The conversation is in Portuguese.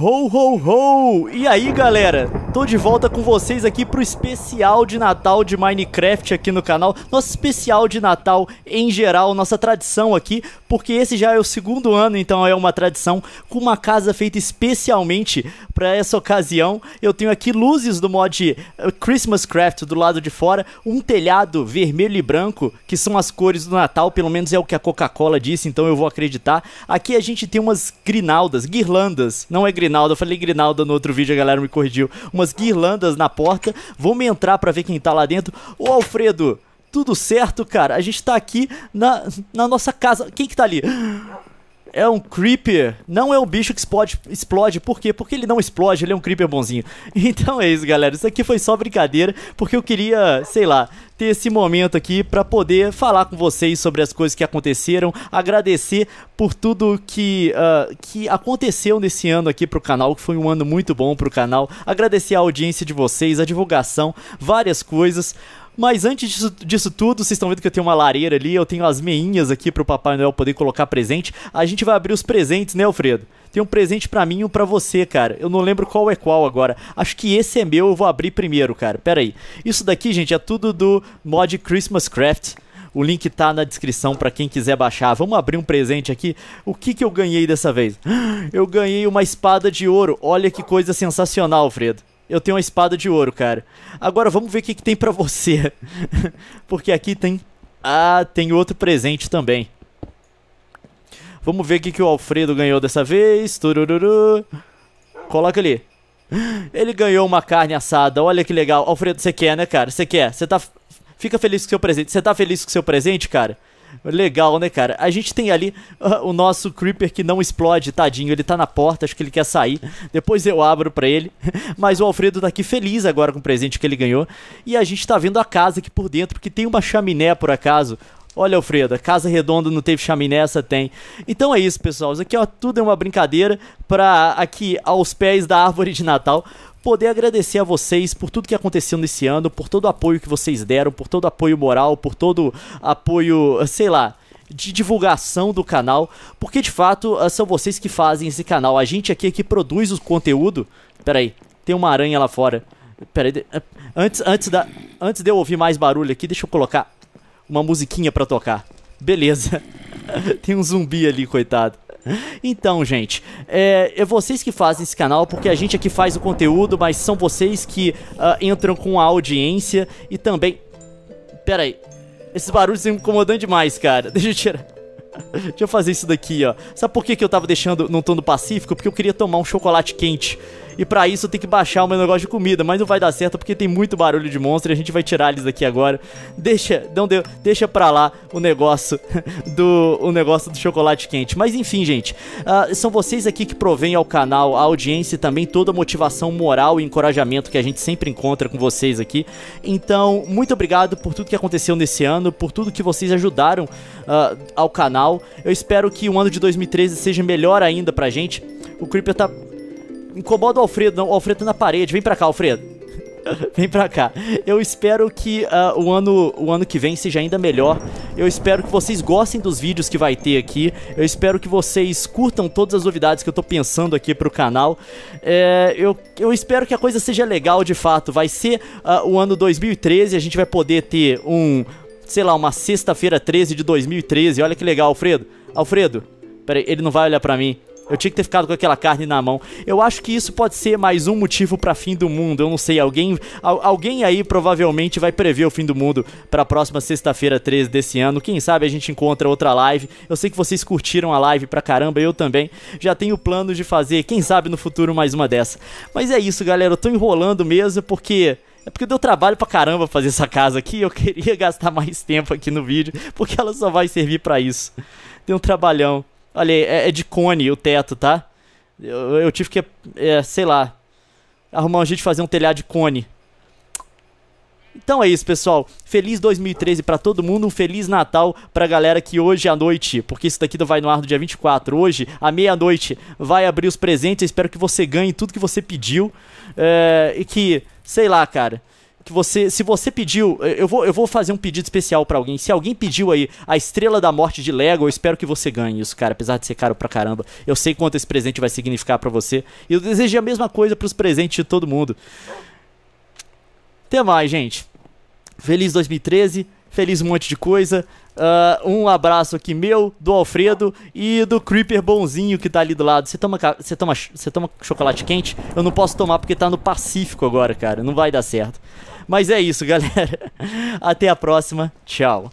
Ho, ho, ho! E aí, galera? tô de volta com vocês aqui pro especial de Natal de Minecraft aqui no canal. Nosso especial de Natal em geral, nossa tradição aqui, porque esse já é o segundo ano, então é uma tradição com uma casa feita especialmente para essa ocasião. Eu tenho aqui luzes do mod eh, Christmas Craft do lado de fora, um telhado vermelho e branco, que são as cores do Natal, pelo menos é o que a Coca-Cola disse, então eu vou acreditar. Aqui a gente tem umas grinaldas, guirlandas, não é grinalda, eu falei grinalda no outro vídeo, a galera me corrigiu. Umas umas guirlandas na porta. Vamos entrar para ver quem tá lá dentro. Ô Alfredo, tudo certo, cara? A gente tá aqui na, na nossa casa. Quem que tá ali? é um creeper, não é um bicho que explode, explode. Por quê? Porque ele não explode, ele é um creeper bonzinho. Então é isso, galera. Isso aqui foi só brincadeira, porque eu queria, sei lá, ter esse momento aqui para poder falar com vocês sobre as coisas que aconteceram, agradecer por tudo que, uh, que aconteceu nesse ano aqui pro canal, que foi um ano muito bom pro canal, agradecer a audiência de vocês, a divulgação, várias coisas. Mas antes disso, disso tudo, vocês estão vendo que eu tenho uma lareira ali, eu tenho as meinhas aqui pro Papai Noel poder colocar presente. A gente vai abrir os presentes, né, Alfredo? Tem um presente para mim e um pra você, cara. Eu não lembro qual é qual agora. Acho que esse é meu, eu vou abrir primeiro, cara. Pera aí. Isso daqui, gente, é tudo do mod Christmas Craft. O link tá na descrição para quem quiser baixar. Vamos abrir um presente aqui. O que que eu ganhei dessa vez? Eu ganhei uma espada de ouro. Olha que coisa sensacional, Alfredo eu tenho uma espada de ouro, cara. Agora vamos ver o que, que tem para você. Porque aqui tem. Ah, tem outro presente também. Vamos ver o que, que o Alfredo ganhou dessa vez. Turururu. Coloca ali. Ele ganhou uma carne assada. Olha que legal. Alfredo, você quer, né, cara? Você quer? Você tá. Fica feliz com seu presente. Você tá feliz com seu presente, cara? Legal, né, cara? A gente tem ali uh, o nosso Creeper que não explode, tadinho. Ele tá na porta, acho que ele quer sair. Depois eu abro para ele. Mas o Alfredo tá aqui feliz agora com o presente que ele ganhou. E a gente tá vendo a casa aqui por dentro, que tem uma chaminé por acaso. Olha, Alfredo, Casa Redonda não teve chaminé, essa tem. Então é isso, pessoal. Isso aqui, ó, tudo é uma brincadeira para aqui aos pés da árvore de Natal poder agradecer a vocês por tudo que aconteceu nesse ano, por todo o apoio que vocês deram, por todo o apoio moral, por todo apoio, sei lá, de divulgação do canal, porque de fato ah, são vocês que fazem esse canal. A gente aqui é que produz o conteúdo. Peraí, tem uma aranha lá fora. Peraí, ah, antes, antes, da, antes de eu ouvir mais barulho aqui, deixa eu colocar uma musiquinha pra tocar. Beleza. tem um zumbi ali, coitado. Então, gente, é, é, vocês que fazem esse canal, porque a gente aqui faz o conteúdo, mas são vocês que uh, entram com a audiência e também. Pera aí, esses barulhos estão me incomodando demais, cara. Deixa eu tirar. Deixa eu fazer isso daqui, ó. Sabe por que, que eu tava deixando num tom do pacífico? Porque eu queria tomar um chocolate quente. E para isso tem que baixar o meu negócio de comida. Mas não vai dar certo porque tem muito barulho de monstro e a gente vai tirar eles daqui agora. Deixa, não deu, deixa pra lá o negócio do o negócio do chocolate quente. Mas enfim, gente, uh, são vocês aqui que provém ao canal, a audiência e também toda a motivação moral e encorajamento que a gente sempre encontra com vocês aqui. Então, muito obrigado por tudo que aconteceu nesse ano, por tudo que vocês ajudaram uh, ao canal. Eu espero que o ano de 2013 seja melhor ainda pra gente. O Creeper tá incomoda o Alfredo, não. O Alfredo tá na parede. Vem pra cá, Alfredo. Vem pra cá. Eu espero que uh, o, ano, o ano que vem seja ainda melhor. Eu espero que vocês gostem dos vídeos que vai ter aqui. Eu espero que vocês curtam todas as novidades que eu tô pensando aqui pro canal. É, eu, eu espero que a coisa seja legal de fato. Vai ser uh, o ano 2013, a gente vai poder ter um, sei lá, uma sexta-feira 13 de 2013. Olha que legal, Alfredo. Alfredo, peraí, ele não vai olhar pra mim. Eu tinha que ter ficado com aquela carne na mão. Eu acho que isso pode ser mais um motivo para fim do mundo. Eu não sei, alguém, al alguém aí provavelmente vai prever o fim do mundo para a próxima sexta-feira 13 desse ano. Quem sabe a gente encontra outra live. Eu sei que vocês curtiram a live pra caramba, eu também. Já tenho planos de fazer, quem sabe no futuro mais uma dessa. Mas é isso, galera. Eu tô enrolando mesmo porque é porque deu trabalho pra caramba fazer essa casa aqui. Eu queria gastar mais tempo aqui no vídeo, porque ela só vai servir para isso. Deu um trabalhão. Olha aí, é, é de cone o teto, tá? Eu, eu tive que, é, sei lá, arrumar um jeito de fazer um telhado de cone. Então é isso, pessoal. Feliz 2013 para todo mundo, um feliz Natal pra galera que hoje à noite, porque isso daqui vai no ar no dia 24, hoje, à meia-noite, vai abrir os presentes. Eu espero que você ganhe tudo que você pediu. É, e que, sei lá, cara que você, se você pediu, eh, eu vou, eu vou fazer um pedido especial para alguém. Se alguém pediu aí a Estrela da Morte de Lego, eu espero que você ganhe isso, cara, apesar de ser caro pra caramba. Eu sei quanto esse presente vai significar para você. E eu desejo a mesma coisa para os presentes de todo mundo. Até mais, gente. Feliz 2013, feliz um monte de coisa. Uh, um abraço aqui meu, do Alfredo e do Creeper bonzinho que tá ali do lado. Você toma, você toma, você toma chocolate quente? Eu não posso tomar porque tá no Pacífico agora, cara. Não vai dar certo. Mas é isso, galera. Até a próxima. Tchau.